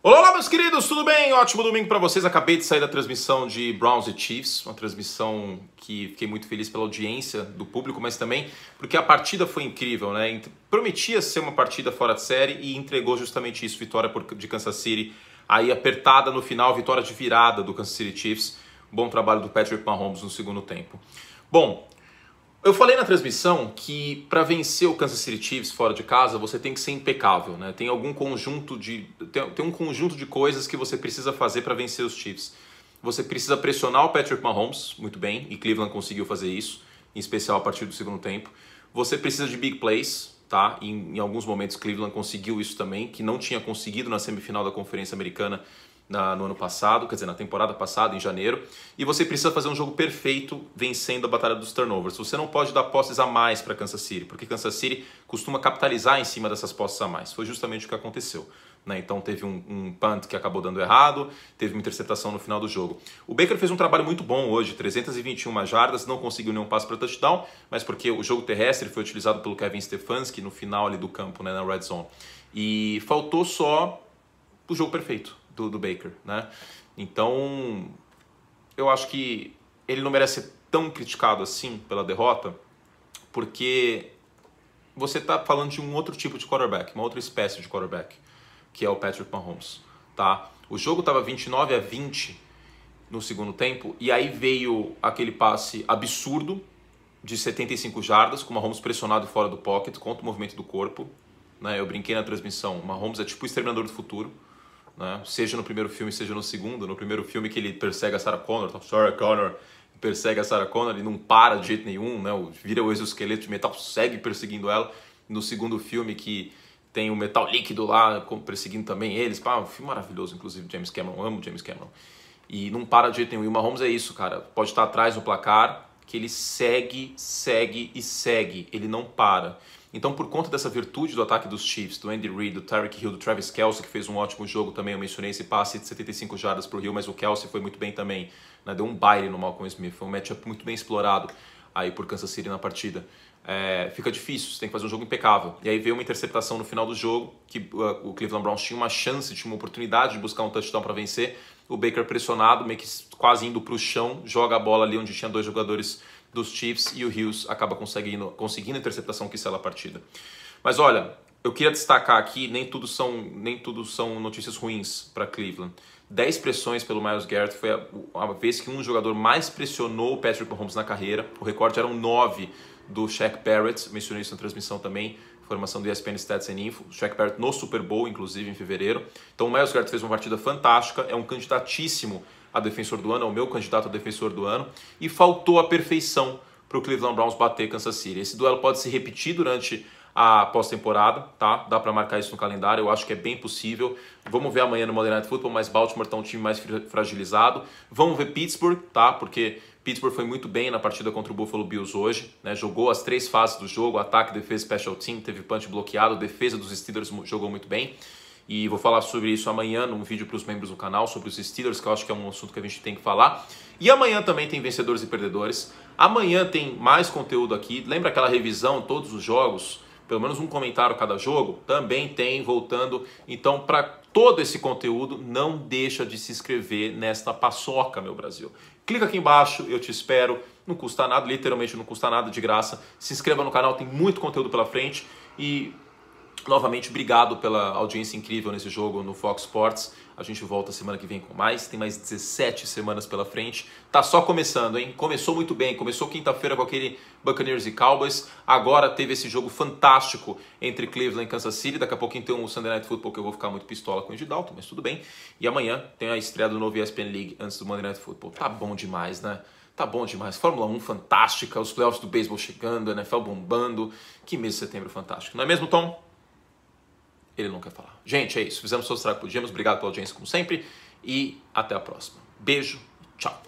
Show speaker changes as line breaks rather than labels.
Olá, olá, meus queridos, tudo bem? Ótimo domingo para vocês. Acabei de sair da transmissão de Browns e Chiefs, uma transmissão que fiquei muito feliz pela audiência do público, mas também porque a partida foi incrível, né? Prometia ser uma partida fora de série e entregou justamente isso, vitória de Kansas City, aí apertada no final, vitória de virada do Kansas City Chiefs. Bom trabalho do Patrick Mahomes no segundo tempo. Bom, eu falei na transmissão que para vencer o Kansas City Chiefs fora de casa, você tem que ser impecável, né? Tem algum conjunto de tem, tem um conjunto de coisas que você precisa fazer para vencer os Chiefs. Você precisa pressionar o Patrick Mahomes, muito bem, e Cleveland conseguiu fazer isso, em especial a partir do segundo tempo. Você precisa de big plays, tá? Em, em alguns momentos Cleveland conseguiu isso também, que não tinha conseguido na semifinal da Conferência Americana na, no ano passado, quer dizer, na temporada passada, em janeiro, e você precisa fazer um jogo perfeito vencendo a batalha dos turnovers. Você não pode dar posses a mais para Kansas City, porque Kansas City costuma capitalizar em cima dessas posses a mais. Foi justamente o que aconteceu. Né? Então teve um, um punt que acabou dando errado, teve uma interceptação no final do jogo. O Baker fez um trabalho muito bom hoje, 321 jardas, não conseguiu nenhum passo para touchdown, mas porque o jogo terrestre foi utilizado pelo Kevin Stefanski no final ali do campo, né, na red zone. E faltou só o jogo perfeito do, do Baker, né? Então, eu acho que ele não merece ser tão criticado assim pela derrota, porque você está falando de um outro tipo de quarterback, uma outra espécie de quarterback, que é o Patrick Mahomes, tá? O jogo estava 29 a 20 no segundo tempo e aí veio aquele passe absurdo de 75 jardas com o Mahomes pressionado fora do pocket contra o movimento do corpo, né? Eu brinquei na transmissão, Mahomes é tipo o exterminador do futuro né? Seja no primeiro filme, seja no segundo. No primeiro filme que ele persegue a Sarah Connor, então, Sarah Connor persegue a Sarah Connor e não para de jeito nenhum, né? Vira o exoesqueleto de metal, segue perseguindo ela. No segundo filme que tem o metal líquido lá perseguindo também eles. Pá, um filme maravilhoso, inclusive, James Cameron. Amo James Cameron. E não para de jeito nenhum. E o Mahomes é isso, cara. Pode estar atrás no placar, que ele segue, segue e segue, ele não para. Então, por conta dessa virtude do ataque dos Chiefs, do Andy Reid, do Tyreek Hill, do Travis Kelsey, que fez um ótimo jogo também, eu mencionei esse passe de 75 jardas para o Hill, mas o Kelsey foi muito bem também, né? deu um baile no Malcolm Smith, foi um matchup muito bem explorado aí por Kansas City na partida. É, fica difícil, você tem que fazer um jogo impecável. E aí veio uma interceptação no final do jogo, que uh, o Cleveland Browns tinha uma chance, tinha uma oportunidade de buscar um touchdown para vencer. O Baker pressionado, meio que quase indo para o chão, joga a bola ali onde tinha dois jogadores dos Chiefs e o Hughes acaba conseguindo, conseguindo a interceptação que sela a partida. Mas olha, eu queria destacar aqui, nem tudo são, nem tudo são notícias ruins para Cleveland. 10 pressões pelo Miles Garrett foi a, a, vez que um jogador mais pressionou o Patrick Mahomes na carreira. O recorde eram 9 do Shaq Barrett, mencionei isso na transmissão também, formação do ESPN Stats and Info. Shaq Barrett no Super Bowl, inclusive, em fevereiro. Então o Miles Garrett fez uma partida fantástica, é um candidatíssimo a defensor do ano, é o meu candidato a defensor do ano, e faltou a perfeição para o Cleveland Browns bater Kansas City. Esse duelo pode se repetir durante a pós-temporada, tá? Dá para marcar isso no calendário, eu acho que é bem possível. Vamos ver amanhã no Modern Night Football, mas Baltimore tá um time mais fragilizado. Vamos ver Pittsburgh, tá? Porque Pittsburgh foi muito bem na partida contra o Buffalo Bills hoje, né? Jogou as três fases do jogo, ataque, defesa, special team, teve punch bloqueado, defesa dos Steelers jogou muito bem. E vou falar sobre isso amanhã num vídeo para os membros do canal sobre os Steelers, que eu acho que é um assunto que a gente tem que falar. E amanhã também tem vencedores e perdedores. Amanhã tem mais conteúdo aqui. Lembra aquela revisão todos os jogos? pelo menos um comentário cada jogo, também tem voltando. Então, para todo esse conteúdo, não deixa de se inscrever nesta paçoca, meu Brasil. Clica aqui embaixo, eu te espero. Não custa nada, literalmente não custa nada de graça. Se inscreva no canal, tem muito conteúdo pela frente e Novamente, obrigado pela audiência incrível nesse jogo no Fox Sports. A gente volta semana que vem com mais. Tem mais 17 semanas pela frente. Tá só começando, hein? Começou muito bem. Começou quinta-feira com aquele Buccaneers e Cowboys. Agora teve esse jogo fantástico entre Cleveland e Kansas City. Daqui a pouquinho tem um Sunday Night Football que eu vou ficar muito pistola com o Edidalto, mas tudo bem. E amanhã tem a estreia do novo ESPN League antes do Monday Night Football. Tá bom demais, né? Tá bom demais. Fórmula 1 fantástica, os playoffs do beisebol chegando, a NFL bombando. Que mês de setembro fantástico. Não é mesmo, Tom? ele não quer falar. Gente, é isso. Fizemos o seu estrago, podíamos. Obrigado pela audiência, como sempre. E até a próxima. Beijo, tchau.